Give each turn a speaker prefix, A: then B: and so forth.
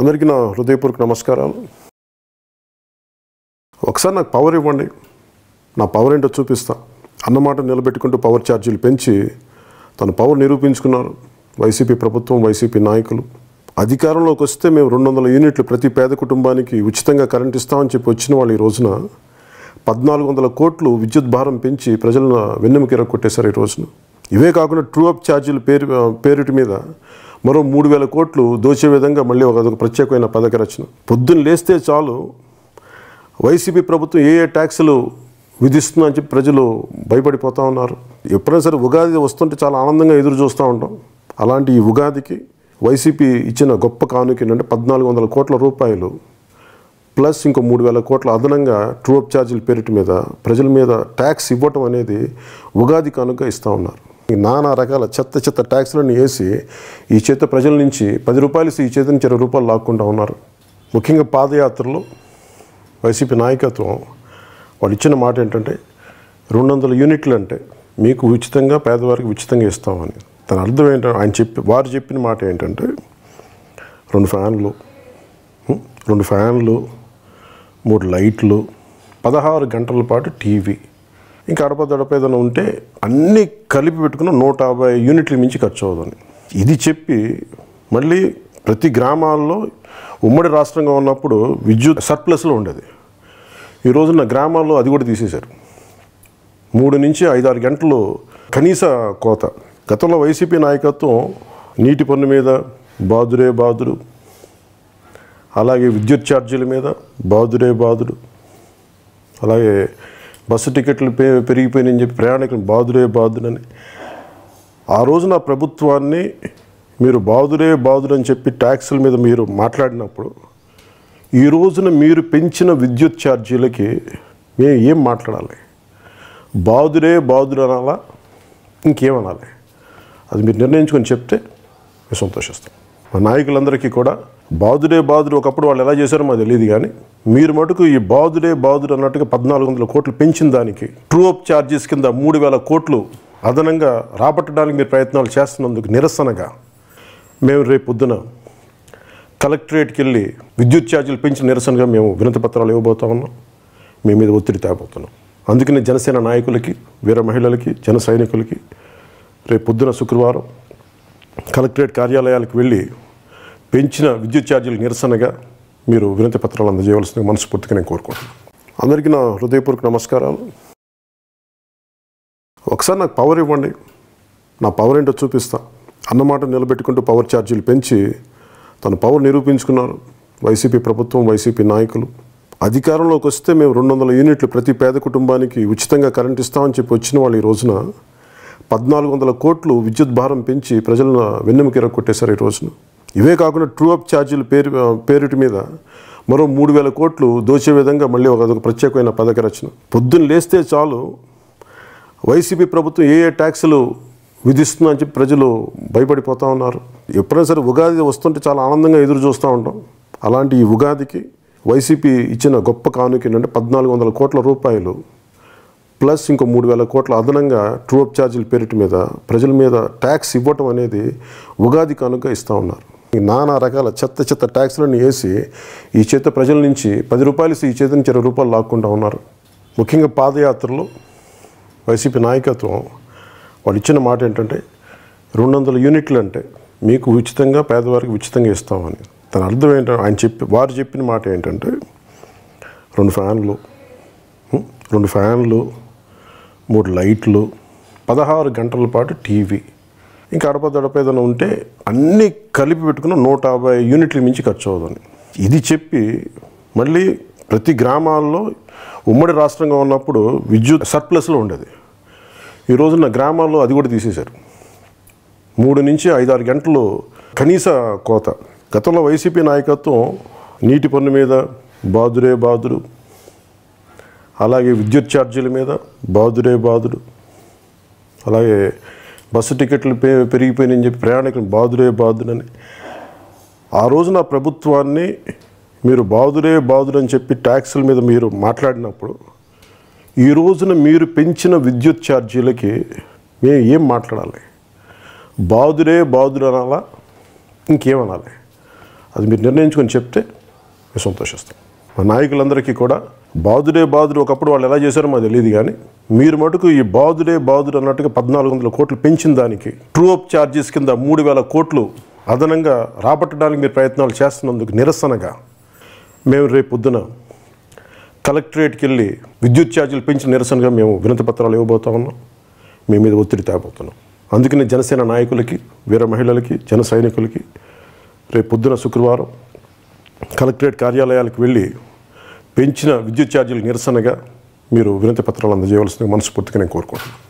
A: అందరికీ నా హృదయపూర్వక నమస్కారాలు ఒకసారి నాకు పవర్ ఇవ్వండి నా పవర్ ఏంటో చూపిస్తా అన్నమాట నిలబెట్టుకుంటూ పవర్ ఛార్జీలు పెంచి తన పవర్ నిరూపించుకున్నారు వైసీపీ ప్రభుత్వం వైసీపీ నాయకులు అధికారంలోకి వస్తే మేము రెండు వందల యూనిట్లు ప్రతి పేద కుటుంబానికి ఉచితంగా కరెంట్ ఇస్తామని చెప్పి వచ్చిన వాళ్ళు ఈ రోజున పద్నాలుగు వందల కోట్లు విద్యుత్ భారం పెంచి ప్రజలను వెన్నెముక కొట్టేశారు ఈ రోజున ఇవే కాకుండా ట్రూ అప్ ఛార్జీలు పేరు పేరుటి మీద మరో మూడు వేల కోట్లు దోచే విధంగా మళ్ళీ ఒక ప్రత్యేకమైన పథక రచన పొద్దున్న లేస్తే చాలు వైసీపీ ప్రభుత్వం ఏ ఏ ట్యాక్సులు విధిస్తుందని చెప్పి ప్రజలు భయపడిపోతూ ఉన్నారు ఎప్పుడైనా సరే ఉగాది వస్తుంటే చాలా ఆనందంగా ఎదురు చూస్తూ ఉంటాం అలాంటి ఈ ఉగాదికి వైసీపీ ఇచ్చిన గొప్ప కానుక ఏంటంటే పద్నాలుగు వందల కోట్ల రూపాయలు ప్లస్ ఇంకో మూడు వేల కోట్ల అదనంగా ట్రూ అప్ ఛార్జీల పేరిటి మీద ప్రజల మీద ట్యాక్స్ ఇవ్వటం అనేది ఉగాది కానుక ఇస్తూ ఉన్నారు ఈ నానా రకాల చెత్త చెత్త ట్యాక్స్లను వేసి ఈ చేత ప్రజల నుంచి పది రూపాయలు ఈ చేత నుంచి ఇరవై రూపాయలు లాక్కుండా ఉన్నారు ముఖ్యంగా పాదయాత్రలు వైసీపీ నాయకత్వం వాళ్ళు ఇచ్చిన మాట ఏంటంటే రెండు వందల యూనిట్లు అంటే మీకు ఉచితంగా పేదవారికి ఉచితంగా ఇస్తామని దాని అర్థం ఏంటంటే ఆయన చెప్పి వారు చెప్పిన మాట ఏంటంటే రెండు ఫ్యాన్లు రెండు ఫ్యాన్లు మూడు లైట్లు పదహారు గంటల పాటు టీవీ ఇంకా అడప దడప ఏదైనా ఉంటే అన్నీ కలిపి పెట్టుకున్న నూట యాభై యూనిట్ల మించి ఖర్చు అవుతుంది ఇది చెప్పి మళ్ళీ ప్రతి గ్రామాల్లో ఉమ్మడి రాష్ట్రంగా ఉన్నప్పుడు విద్యుత్ సర్ప్లస్లో ఉండేది ఈ రోజున గ్రామాల్లో అది కూడా తీసేశారు మూడు నుంచి ఐదారు గంటలు కనీస కోత గతంలో వైసీపీ నాయకత్వం నీటి పన్ను మీద బాదురే బాదురు అలాగే విద్యుత్ ఛార్జీల మీద బాదురే బాదురు అలాగే బస్సు టికెట్లు పెరిగిపోయినాయని చెప్పి ప్రయాణికులు బాధురే బాధునని ఆ రోజున ప్రభుత్వాన్ని మీరు బాధురే అని చెప్పి ట్యాక్సుల మీద మీరు మాట్లాడినప్పుడు ఈ రోజున మీరు పెంచిన విద్యుత్ ఛార్జీలకి మేము ఏం మాట్లాడాలి బాధురే బాధుడు అనాలా ఇంకేమనాలి అది మీరు నిర్ణయించుకొని చెప్తే మేము సంతోషిస్తాం మా నాయకులందరికీ కూడా బాదుడే బాదుడు ఒకప్పుడు వాళ్ళు ఎలా చేశారో మాకు తెలియదు కానీ మీరు మటుకు ఈ బాదుడే బాదుడు అన్నట్టుగా పద్నాలుగు వందల కోట్లు పెంచిన దానికి ట్రూ అప్ ఛార్జెస్ కింద మూడు వేల కోట్లు అదనంగా రాబట్టడానికి మీరు ప్రయత్నాలు చేస్తున్నందుకు నిరసనగా మేము రేపు పొద్దున కలెక్టరేట్కి వెళ్ళి విద్యుత్ ఛార్జీలు పెంచిన నిరసనగా మేము వినతి పత్రాలు ఇవ్వబోతా ఉన్నాం మీ మీద ఒత్తిడి తేబోతున్నాం అందుకనే జనసేన నాయకులకి వీర మహిళలకి జన సైనికులకి రేపు పొద్దున శుక్రవారం కలెక్టరేట్ కార్యాలయాలకు వెళ్ళి పెంచిన విద్యుత్ ఛార్జీలు నిరసనగా మీరు వినతి పత్రాలు అందజేయవలసిన మనస్ఫూర్తిగా నేను కోరుకుంటున్నాను అందరికీ నా హృదయపూర్వక నమస్కారాలు ఒకసారి నాకు పవర్ ఇవ్వండి నా పవర్ ఏంటో చూపిస్తా అన్నమాట నిలబెట్టుకుంటూ పవర్ ఛార్జీలు పెంచి తన పవర్ నిరూపించుకున్నారు వైసీపీ ప్రభుత్వం వైసీపీ నాయకులు అధికారంలోకి వస్తే మేము రెండు వందల యూనిట్లు ప్రతి పేద కుటుంబానికి ఉచితంగా కరెంట్ ఇస్తామని చెప్పి వచ్చిన వాళ్ళు ఈ రోజున పద్నాలుగు వందల కోట్లు విద్యుత్ భారం పెంచి ప్రజలను వెన్నెముక కొట్టేశారు ఈ రోజున ఇవే కాకుండా ట్రూ అప్ ఛార్జీలు పేరు పేరిటి మీద మరో మూడు వేల కోట్లు దోచే విధంగా మళ్ళీ ఒక ప్రత్యేకమైన పథక రచన పొద్దున్న లేస్తే చాలు వైసీపీ ప్రభుత్వం ఏ ఏ ట్యాక్సులు విధిస్తుందని చెప్పి ప్రజలు భయపడిపోతూ ఉన్నారు ఎప్పుడైనా సరే ఉగాది వస్తుంటే చాలా ఆనందంగా ఎదురు చూస్తూ ఉంటాం అలాంటి ఈ ఉగాదికి వైసీపీ ఇచ్చిన గొప్ప కానుక ఏంటంటే పద్నాలుగు వందల కోట్ల రూపాయలు ప్లస్ ఇంకో మూడు వేల కోట్ల అదనంగా ట్రూ అప్ ఛార్జీల మీద ప్రజల మీద ట్యాక్స్ ఇవ్వటం అనేది ఉగాది కనుక ఇస్తూ ఉన్నారు నానా రకాల చెత్త చెత్త ట్యాక్స్లను వేసి ఈ చేత ప్రజల నుంచి పది రూపాయలు ఈ చేత నుంచి ఇరవై రూపాయలు లాక్కుంటూ ఉన్నారు ముఖ్యంగా పాదయాత్రలు వైసీపీ నాయకత్వం వాళ్ళు ఇచ్చిన మాట ఏంటంటే రెండు వందల యూనిట్లు అంటే మీకు ఉచితంగా పేదవారికి ఉచితంగా ఇస్తామని తన అర్థం ఏంటంటే ఆయన చెప్పి వారు చెప్పిన మాట ఏంటంటే రెండు ఫ్యాన్లు రెండు ఫ్యాన్లు మూడు లైట్లు పదహారు గంటల పాటు టీవీ ఇంకా అడపదడప ఏదైనా ఉంటే అన్నీ కలిపి పెట్టుకున్న నూట యాభై యూనిట్లు మించి ఖర్చు అవుతుంది ఇది చెప్పి మళ్ళీ ప్రతి గ్రామాల్లో ఉమ్మడి రాష్ట్రంగా ఉన్నప్పుడు విద్యుత్ సర్ప్లస్లో ఉండేది ఈ రోజున గ్రామాల్లో అది కూడా తీసేశారు మూడు నుంచి ఐదారు గంటలు కనీస కోత గతంలో వైసీపీ నాయకత్వం నీటి పన్ను మీద బాదురే బాదురు అలాగే విద్యుత్ ఛార్జీల మీద బాధుడే బాధుడు అలాగే బస్సు టికెట్లు పే పెరిగిపోయినని చెప్పి ప్రయాణికులు బాధుడే బాధుడని ఆ రోజున ప్రభుత్వాన్ని మీరు బాధుడే బాధుడని చెప్పి ట్యాక్సుల మీద మీరు మాట్లాడినప్పుడు ఈ రోజున మీరు పెంచిన విద్యుత్ ఛార్జీలకి మేము ఏం మాట్లాడాలి బాధుడే బాధుడు అనాలా ఇంకేమనాలి అది మీరు నిర్ణయించుకొని చెప్తే మేము సంతోషిస్తాం మా నాయకులందరికీ కూడా బాదుడే బాదుడు ఒకప్పుడు వాళ్ళు ఎలా చేశారో మాకు తెలియదు కానీ మీరు మటుకు ఈ బాదుడే బాదుడు అన్నట్టుగా పద్నాలుగు వందల కోట్లు పెంచిన దానికి ట్రూ అప్ ఛార్జెస్ కింద మూడు వేల కోట్లు అదనంగా రాబట్టడానికి మీరు ప్రయత్నాలు చేస్తున్నందుకు నిరసనగా మేము రేపు పొద్దున కలెక్టరేట్కి వెళ్ళి విద్యుత్ ఛార్జీలు పెంచిన నిరసనగా మేము వినతి పత్రాలు ఇవ్వబోతా ఉన్నాం మీ మీద ఒత్తిడి తేబోతున్నాం అందుకనే జనసేన నాయకులకి వీర మహిళలకి జన సైనికులకి రేపు పొద్దున శుక్రవారం కలెక్టరేట్ కార్యాలయాలకు వెళ్ళి పెంచిన విద్యుత్ ఛార్జీలు నిరసనగా మీరు వినతి పత్రాలు అందజేయవలసిందిగా మనస్ఫూర్తిగా నేను కోరుకుంటున్నాను